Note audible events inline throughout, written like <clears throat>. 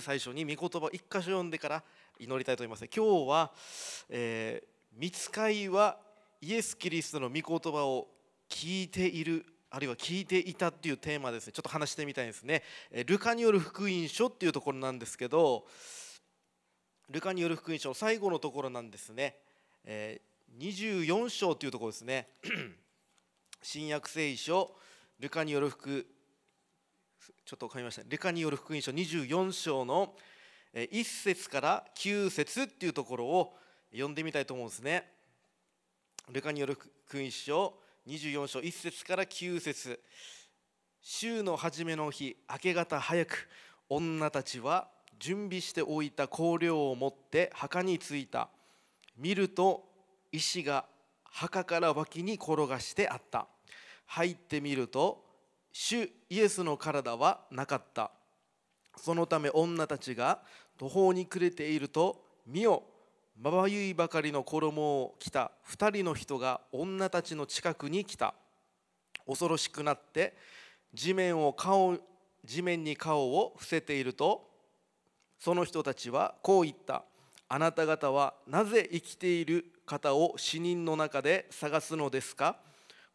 最初に御言葉を一箇所読んでから祈りたいと思います今日は、えー、見つかいはイエス・キリストの御言葉を聞いているあるいは聞いていたっていうテーマですねちょっと話してみたいですね、えルカによる福音書っていうところなんですけどルカによる福音書の最後のところなんですね、えー、24章というところですね <clears throat> 新約聖書ルカによる福音書ちょっと噛みましたレカによる福音書24章の1節から9節っていうところを読んでみたいと思うんですねレカによる福音書24章1節から9節週の初めの日明け方早く女たちは準備しておいた香料を持って墓に着いた見ると石が墓から脇に転がしてあった入ってみると主イエスの体はなかったそのため女たちが途方に暮れていると見よまばゆいばかりの衣を着た2人の人が女たちの近くに来た恐ろしくなって地面を顔地面に顔を伏せているとその人たちはこう言ったあなた方はなぜ生きている方を死人の中で探すのですか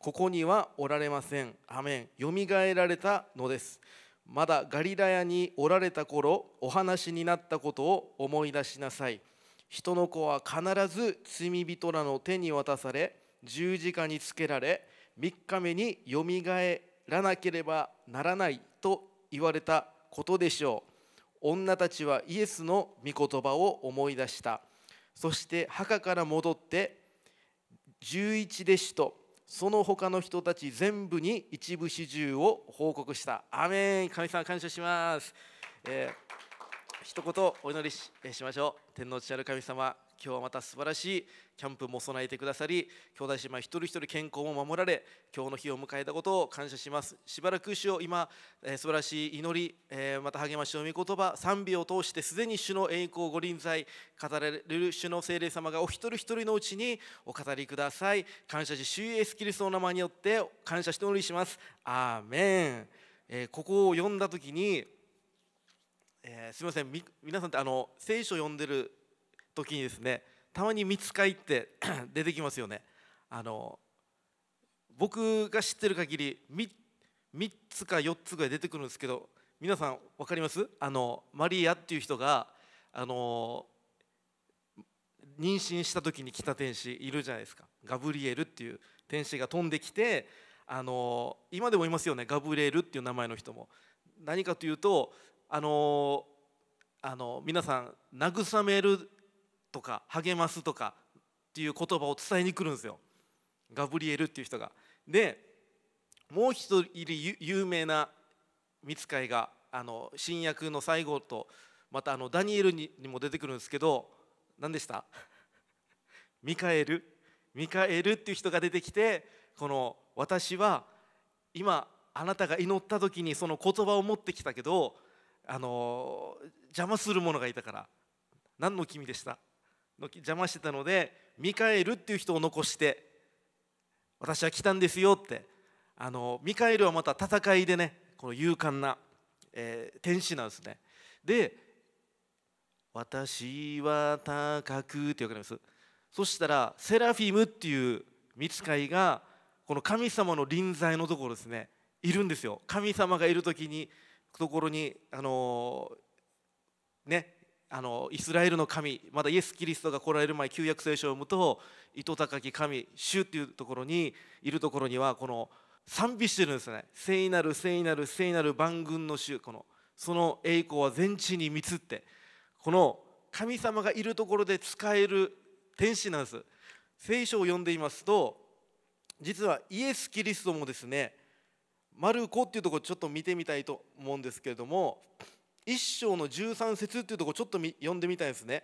ここにはおられませんアメンよみがえられたのですまだガリラヤにおられた頃お話になったことを思い出しなさい人の子は必ず罪人らの手に渡され十字架につけられ3日目によみがえらなければならないと言われたことでしょう女たちはイエスの御言葉を思い出したそして墓から戻って十一弟子とその他の人たち全部に一部始終を報告したアメン神様感謝します、えー一言お祈りししましょう天皇父ある神様今日はまた素晴らしいキャンプも備えてくださり兄弟姉妹一人一人健康も守られ今日の日を迎えたことを感謝しますしばらく主を今、えー、素晴らしい祈り、えー、また励ましの御言葉賛美を通してすでに主の栄光ご臨在語られる主の聖霊様がお一人一人のうちにお語りください感謝し主イエスキリストの名前によって感謝しておりしますアーメン、えー、ここを読んだ時にえー、すみませんみ皆さんってあの聖書読んでる時にですねたまに「見つかい」って <coughs> 出てきますよね。あの僕が知ってる限り 3, 3つか4つぐらい出てくるんですけど皆さん分かりますあのマリアっていう人があの妊娠した時に来た天使いるじゃないですかガブリエルっていう天使が飛んできてあの今でもいますよねガブリエルっていう名前の人も。何かというとあのあの皆さん慰めるとか励ますとかっていう言葉を伝えに来るんですよガブリエルっていう人が。でもう一人有名な見つかいがあの新約の最後とまたあのダニエルにも出てくるんですけど何でした <laughs> ミカエルミカエルっていう人が出てきてこの「私は今あなたが祈った時にその言葉を持ってきたけどあの邪魔する者がいたから何の君でしたの邪魔してたのでミカエルっていう人を残して私は来たんですよってあのミカエルはまた戦いでねこの勇敢な、えー、天使なんですねで「私は高く」って分かりますそしたらセラフィムっていう見つかいがこの神様の臨在のところですねいるんですよ神様がいる時にところにあのねあのイスラエルの神まだイエス・キリストが来られる前旧約聖書を読むと「糸高き神主」っていうところにいるところにはこの賛美してるんですね「聖なる聖なる聖なる万軍の主」このその栄光は全地に満つってこの神様がいるところで使える天使なんです聖書を読んでいますと実はイエス・キリストもですねマルコっていうとこちょっと見てみたいと思うんですけれども1章の13節っていうとこちょっと読んでみたいですね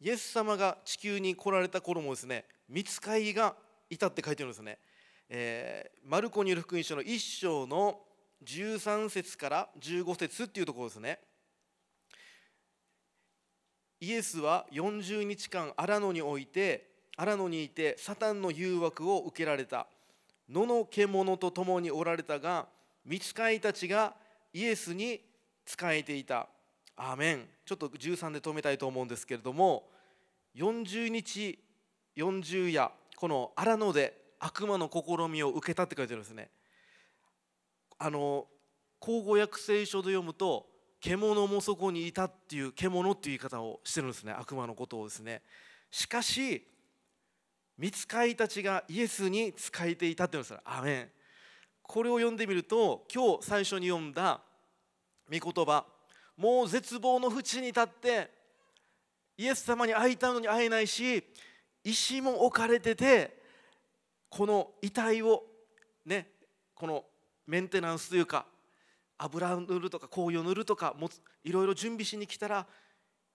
イエス様が地球に来られた頃もですね見つかりがいたって書いてるんですね、えー、マルコによる福音書の1章の13節から15節っていうところですねイエスは40日間アラノにおいてアラノにいてサタンの誘惑を受けられた野の獣と共におられたが見つかいたちがイエスに仕えていたアーメンちょっと13で止めたいと思うんですけれども40日40夜この荒野で悪魔の試みを受けたって書いてあるんですねあの口語訳聖書で読むと獣もそこにいたっていう獣っていう言い方をしてるんですね悪魔のことをですねしかし見つかいたちがイエスに仕えていたというのですアメンこれを読んでみると今日最初に読んだ御言葉もう絶望の淵に立ってイエス様に会いたいのに会えないし石も置かれててこの遺体をねこのメンテナンスというか油を塗るとか香油を塗るとかもいろいろ準備しに来たら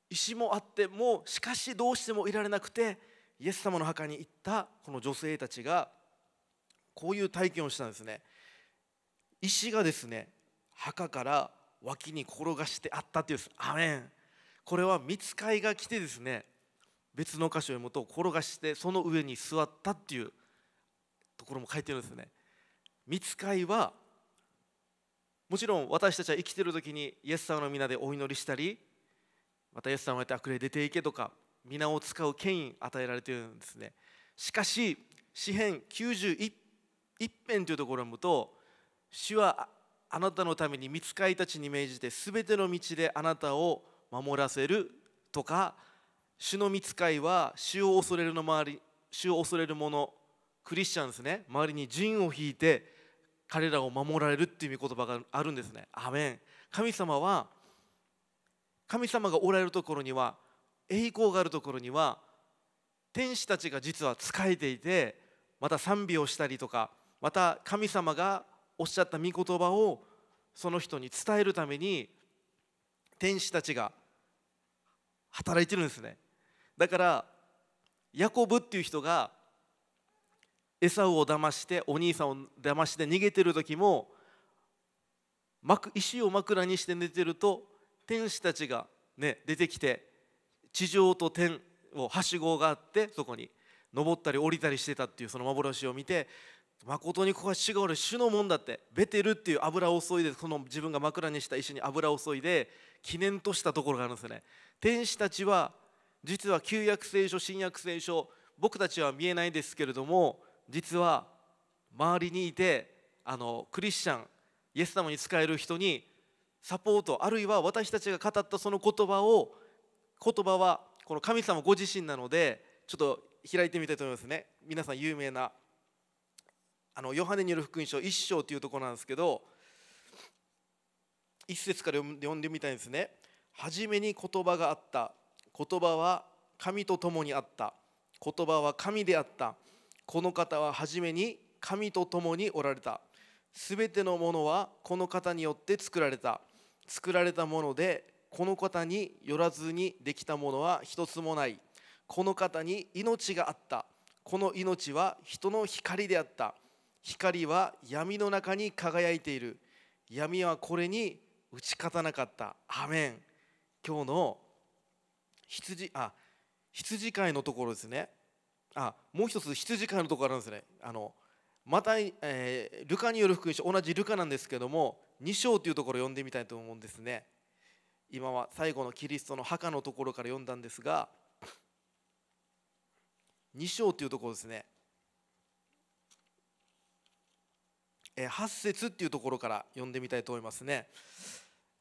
石もあってもうしかしどうしてもいられなくてイエス様の墓に行ったこの女性たちがこういう体験をしたんですね石がですね墓から脇に転がしてあったっていうですアメンこれは見つかいが来てですね別の箇所へもと転がしてその上に座ったっていうところも書いてるんですね見つかいはもちろん私たちは生きてる時にイエス様の皆でお祈りしたりまたイエス様をやって悪霊出ていけとか皆を使う権威与えられているんですねしかし詩編91編というところを読むと主はあなたのために見つかりたちに命じて全ての道であなたを守らせるとか主の見つかいは主を恐れるの周り主を恐れる者クリスチャンですね周りに陣を引いて彼らを守られるっていう言葉があるんですねアメン神様は神様がおられるところには栄光があるところには天使たちが実は仕えていてまた賛美をしたりとかまた神様がおっしゃった御言葉をその人に伝えるために天使たちが働いてるんですねだからヤコブっていう人がエサウを騙してお兄さんを騙して逃げてる時も石を枕にして寝てると天使たちが、ね、出てきて地上と天をはしごがあってそこに登ったり降りたりしてたっていうその幻を見て誠にここは違主のもんだってベテルっていう油を注いでこの自分が枕にした石に油を注いで記念としたところがあるんですよね天使たちは実は旧約聖書新約聖書僕たちは見えないですけれども実は周りにいてあのクリスチャンイエス様に仕える人にサポートあるいは私たちが語ったその言葉を言葉はこの神様ご自身なのでちょっと開いてみたいと思いますね皆さん有名なあのヨハネによる福音書1章というところなんですけど1節から読んでみたいんですね「初めに言葉があった言葉は神と共にあった言葉は神であったこの方は初めに神と共におられたすべてのものはこの方によって作られた作られたものでこの方によらずにできたものは一つもないこの方に命があったこの命は人の光であった光は闇の中に輝いている闇はこれに打ち勝たなかったアメン今日の羊あ羊飼いのところですねあもう一つ羊飼いのところあるんですねあのまた、えー、ルカによる福音書同じルカなんですけども2章というところを読んでみたいと思うんですね今は最後のキリストの墓のところから読んだんですが2章というところですね8節っていうところから読んでみたいと思いますね、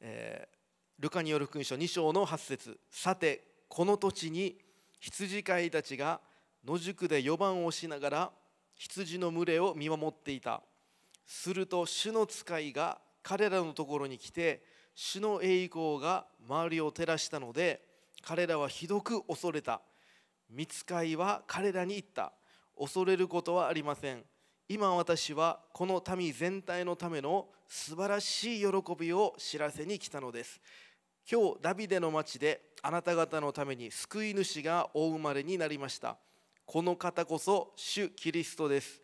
えー、ルカによる福音書2章の8節さてこの土地に羊飼いたちが野宿で4番をしながら羊の群れを見守っていたすると主の使いが彼らのところに来て主の栄光が周りを照らしたので彼らはひどく恐れた見つかいは彼らに言った恐れることはありません今私はこの民全体のための素晴らしい喜びを知らせに来たのです今日ダビデの町であなた方のために救い主がお生まれになりましたこの方こそ主キリストです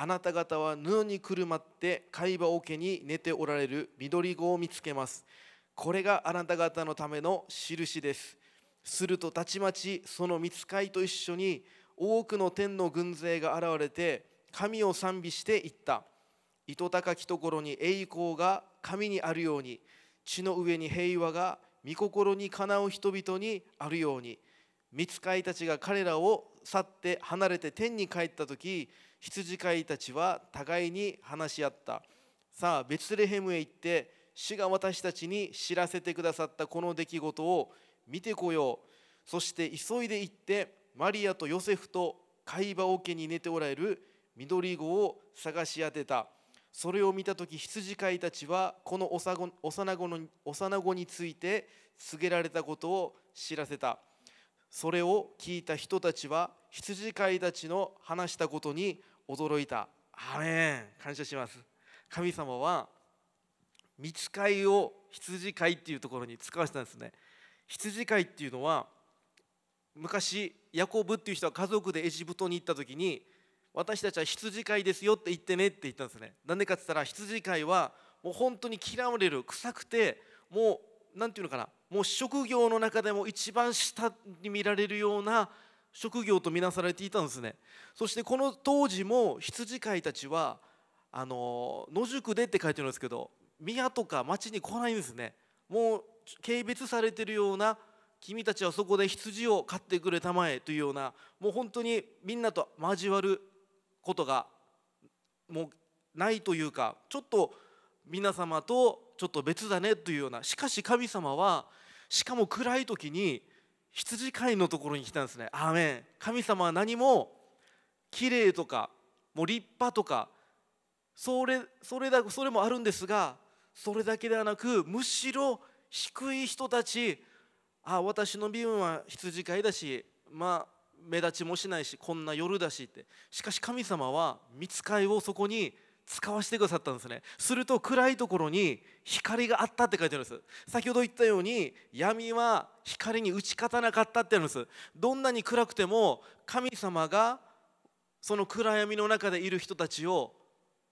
あなた方は布にくるまって貝羽桶に寝ておられる緑子を見つけますこれがあなた方のための印ですするとたちまちその見つかいと一緒に多くの天の軍勢が現れて神を賛美していった糸高きところに栄光が神にあるように地の上に平和が御心にかなう人々にあるように見つかいたちが彼らを去って離れて天に帰った時羊飼いたちは互いに話し合ったさあベツレヘムへ行って主が私たちに知らせてくださったこの出来事を見てこようそして急いで行ってマリアとヨセフと貝馬桶に寝ておられる緑子を探し当てたそれを見た時羊飼いたちはこの幼子の幼子について告げられたことを知らせたそれを聞いた人たちは羊飼いたちの話したことに驚いたアメン感謝します神様は密会いを羊飼いっていうところに使わせたんですね羊飼いっていうのは昔ヤコブっていう人は家族でエジプトに行った時に私たちは羊飼いですよって言ってねって言ったんですねなんでかって言ったら羊飼いはもう本当に嫌われる臭くてもう何て言うのかなもう職業の中でも一番下に見られるような職業と見なされていたんですねそしてこの当時も羊飼いたちはあの野宿でって書いてるんですけど宮とか町に来ないんですねもう軽蔑されてるような君たちはそこで羊を飼ってくれたまえというようなもう本当にみんなと交わることがもうないというかちょっと皆様とちょっと別だねというようなしかし神様はしかも暗い時に羊飼いのところに来たんですね。アーメン神様は何も綺麗とかもう立派とかそれそれだそれもあるんですがそれだけではなくむしろ低い人たちあ私の身分は羊飼いだしまあ目立ちもしないしこんな夜だしってしかし神様は見つかいをそこに使わせてくださったんですねすると暗いところに光があったって書いてあるんです先ほど言ったように闇は光に打ち勝たなかったってあるんですどんなに暗くても神様がその暗闇の中でいる人たちを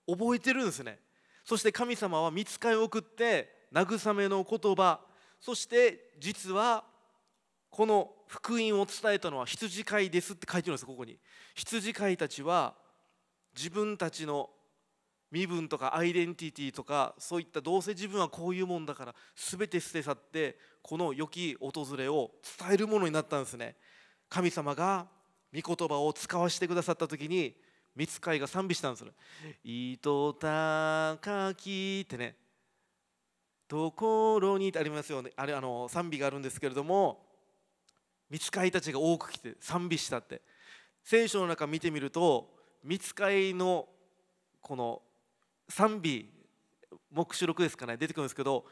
覚えてるんですねそして神様は見つかりを送って慰めの言葉そして実はこの福音を伝えたのは羊飼いですって書いてるんですここに羊飼いたちは自分たちの身分とかアイデンティティとかそういったどうせ自分はこういうもんだから全て捨て去ってこの良き訪れを伝えるものになったんですね神様が御言葉を使わせてくださった時に御使いが賛美したんです「糸高き」ってね「ところに」ってありますよねあれあの賛美があるんですけれども御使いたちが多く来て賛美したって聖書の中見てみると御使いのこの賛美目視録ですかね出てくるんですけど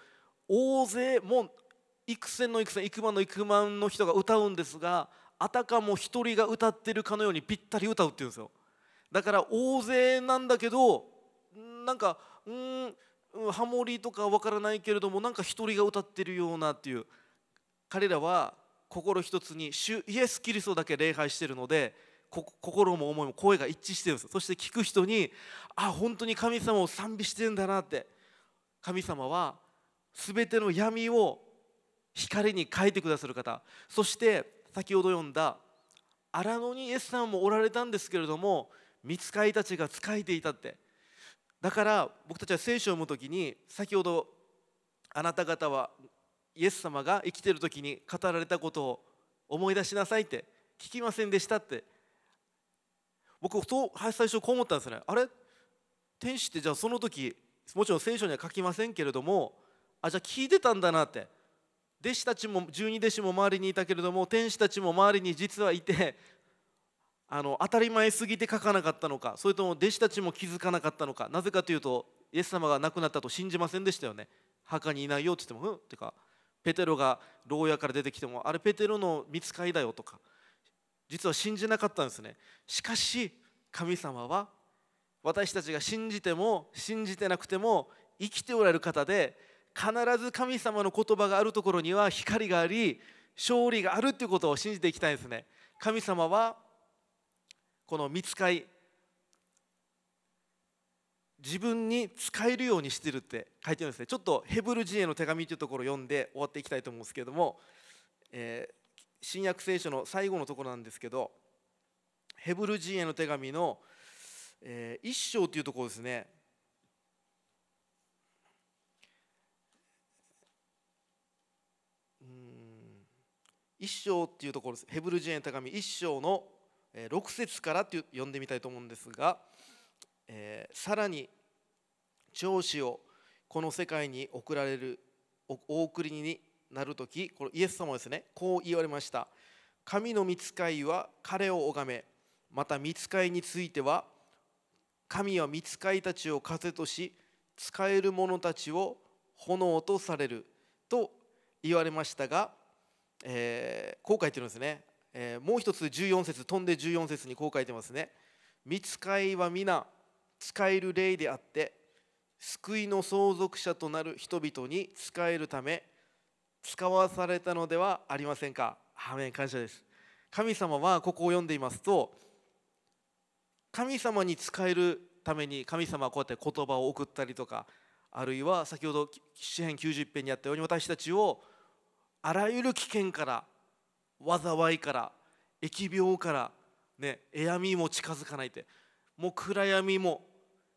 大勢もう幾千の幾千幾万の幾万の人が歌うんですがあたかも一人が歌ってるかのようにぴったり歌うっていうんですよだから大勢なんだけどなんかうんハモリとかわからないけれどもなんか一人が歌ってるようなっていう彼らは心一つに主イエス・キリストだけ礼拝してるので心も思いも声が一致してるんですそして聞く人にあ本当に神様を賛美してるんだなって神様は全ての闇を光に変えてくださる方そして先ほど読んだ荒野にイエスさんもおられたんですけれども見つかいたちが仕えていたってだから僕たちは聖書を読む時に先ほどあなた方はイエス様が生きてる時に語られたことを思い出しなさいって聞きませんでしたって僕そう最初こう思ったんですねあれ天使ってじゃあその時もちろん聖書には書きませんけれどもあじゃあ聞いてたんだなって弟子たちも十二弟子も周りにいたけれども天使たちも周りに実はいてあの当たり前すぎて書かなかったのかそれとも弟子たちも気づかなかったのかなぜかというとイエス様が亡くなったと信じませんでしたよね墓にいないよって言ってもうんってかペテロが牢屋から出てきてもあれペテロの見つかりだよとか実は信じなかったんですねしかし神様は私たちが信じても信じてなくても生きておられる方で必ず神様の言葉があるところには光があり勝利があるということを信じていきたいんですね神様はこの見つかい自分に使えるようにしてるって書いてるんですねちょっとヘブル人への手紙というところを読んで終わっていきたいと思うんですけれども、えー新約聖書の最後のところなんですけどヘブル人への手紙の、え一章というところですね一章っていうところですヘブル人への手紙一章の6節からって読んでみたいと思うんですが、えー、さらに長子をこの世界に送られるお送りになる時このイエス様はですねこう言われました神の御使いは彼を拝めまた御使いについては神は御使いたちを風とし使える者たちを炎とされると言われましたが、えー、こう書いてるんですね、えー、もう一つ14節飛んで14節にこう書いてますね御使いは皆使える霊であって救いの相続者となる人々に使えるため使わされたのではありませんか。アメン感謝です。神様はここを読んでいますと神様に仕えるために神様はこうやって言葉を送ったりとかあるいは先ほど詩編90編にあったように私たちをあらゆる危険から災いから疫病から、ね、闇も近づかないでもう暗闇も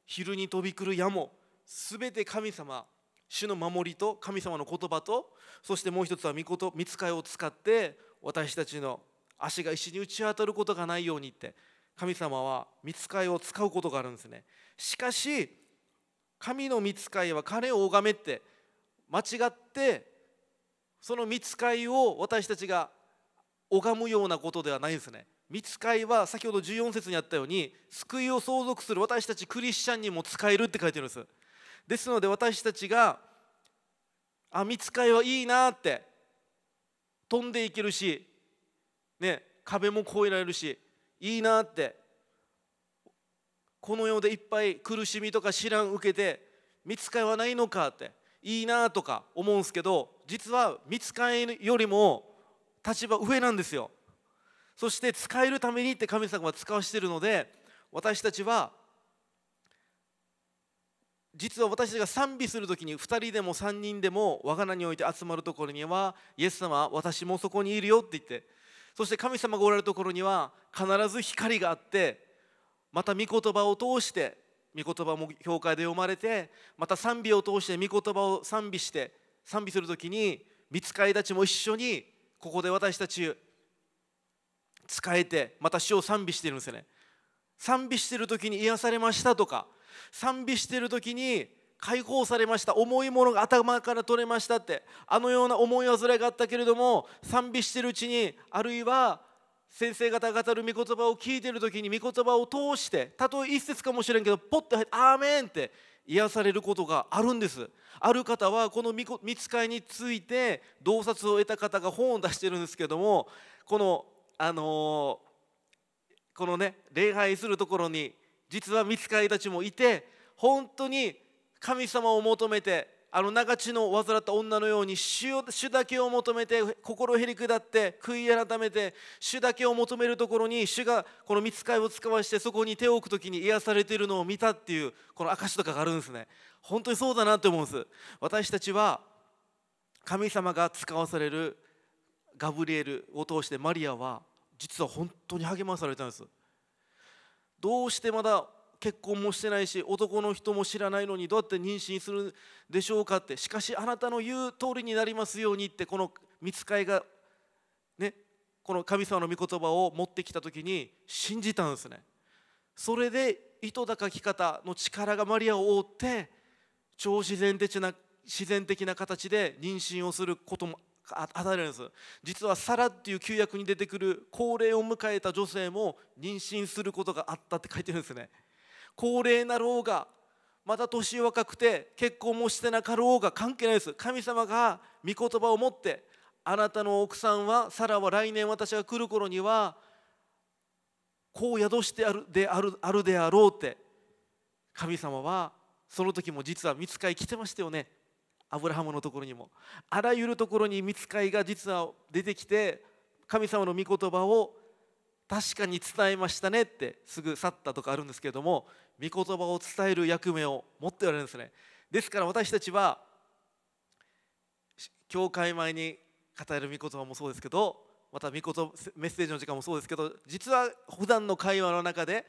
昼に飛び来る矢も全て神様主の守りと神様の言葉とそしてもう一つは御事見つかいを使って私たちの足が石に打ち当たることがないようにって神様は見つかいを使うことがあるんですねしかし神の見つかいは彼を拝めって間違ってその見つかいを私たちが拝むようなことではないんですね見つかいは先ほど14節にあったように救いを相続する私たちクリスチャンにも使えるって書いてるんですですので私たちがつ使いはいいなって飛んでいけるし、ね、壁も越えられるしいいなってこの世でいっぱい苦しみとか知らん受けて見つかいはないのかっていいなとか思うんすけど実は見つかいよりも立場上なんですよそして使えるためにって神様は使わしてるので私たちは実は私たちが賛美する時に2人でも3人でも我が名において集まるところにはイエス様私もそこにいるよって言ってそして神様がおられるところには必ず光があってまた御言葉を通して御言葉も教会で読まれてまた賛美を通して御言葉を賛美して賛美する時に見つかいたちも一緒にここで私たち使えてまた主を賛美してるんですよね賛美してる時に癒されましたとか賛美してる時に解放されました重いものが頭から取れましたってあのような思い煩いがあったけれども賛美してるうちにあるいは先生方が語る御言葉を聞いてる時に御言葉を通してたとえ一節かもしれんけどポッて入って「アーメン」って癒されることがあるんですある方はこの見つかいについて洞察を得た方が本を出してるんですけどもこのあのー、このね礼拝するところに実は見つかりたちもいて本当に神様を求めてあの長血の患った女のように主を主だけを求めて心へり下って悔い改めて主だけを求めるところに主がこの見つかりを使わしてそこに手を置く時に癒されているのを見たっていうこの証とかがあるんですね本当にそうだなって思うんです私たちは神様が使わされるガブリエルを通してマリアは実は本当に励まされたんですどうしてまだ結婚もしてないし男の人も知らないのにどうやって妊娠するでしょうかってしかしあなたの言う通りになりますようにってこの見つかいがねこの神様の御言葉を持ってきた時に信じたんですねそれで糸高き方の力がマリアを覆って超自然的な自然的な形で妊娠をすることも与えるんです実はサラっていう旧約に出てくる高齢を迎えた女性も妊娠することがあったって書いてるんですね高齢なろうがまた年若くて結婚もしてなかろうが関係ないです神様が御言葉を持ってあなたの奥さんはサラは来年私が来る頃にはこう宿してあるであるあるであろうって神様はその時も実は見つかり来てましたよねアブラハムのところにもあらゆるところに見つかいが実は出てきて神様の御言葉を確かに伝えましたねってすぐ去ったとかあるんですけれども御言葉を伝える役目を持っておられるんですねですから私たちは教会前に語る御言葉もそうですけどまた御言メッセージの時間もそうですけど実は普段の会話の中で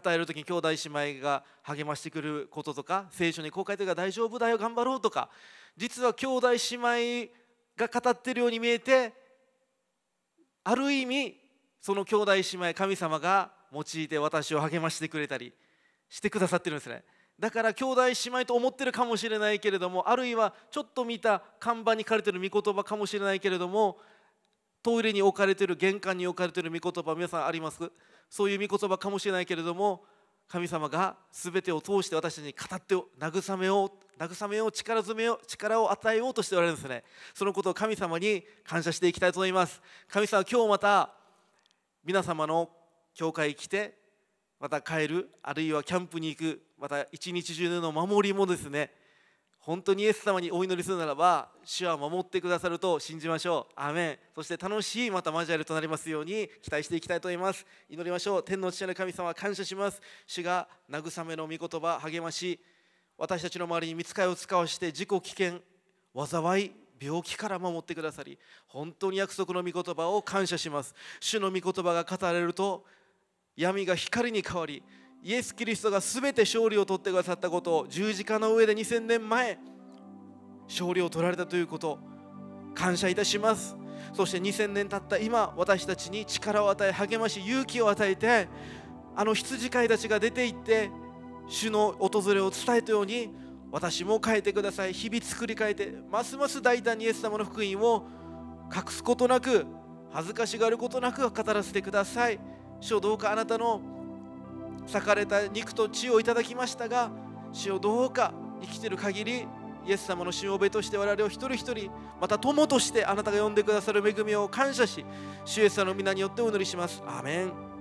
語る時に兄弟姉妹が励ましてくることとか聖書に公開というか大丈夫だよ頑張ろうとか実は兄弟姉妹が語ってるように見えてある意味その兄弟姉妹神様が用いて私を励ましてくれたりしてくださってるんですねだから兄弟姉妹と思ってるかもしれないけれどもあるいはちょっと見た看板に書かれてる御言葉かもしれないけれどもトイレに置かれてる玄関に置かれてる御言葉皆さんありますそういう御言葉かもしれないけれども神様が全てを通して私たちに語って慰めを慰めを力詰めを力を与えようとしておられるんですねそのことを神様に感謝していきたいと思います神様今日また皆様の教会に来てまた帰るあるいはキャンプに行くまた一日中の守りもですね本当にイエス様にお祈りするならば主は守ってくださると信じましょうアメンそして楽しいまたマジわりとなりますように期待していきたいと思います祈りましょう天の父なる神様感謝します主が慰めの御言葉励まし私たちの周りに見つかいを使わして自己危険災い病気から守ってくださり本当に約束の御言葉を感謝します主の御言葉が語られると闇が光に変わりイエス・キリストが全て勝利を取ってくださったことを十字架の上で2000年前勝利を取られたということ感謝いたしますそして2000年経った今私たちに力を与え励まし勇気を与えてあの羊飼いたちが出て行って主の訪れを伝えたように私も変えてください日々作り変えてますます大胆にイエス様の福音を隠すことなく恥ずかしがることなく語らせてくださいをどうかあなたの裂かれた肉と血をいただきましたが主をどうか生きてる限りイエス様のしもべとして我々を一人一人また友としてあなたが呼んでくださる恵みを感謝し主イエス様の皆によってお祈りします。アメン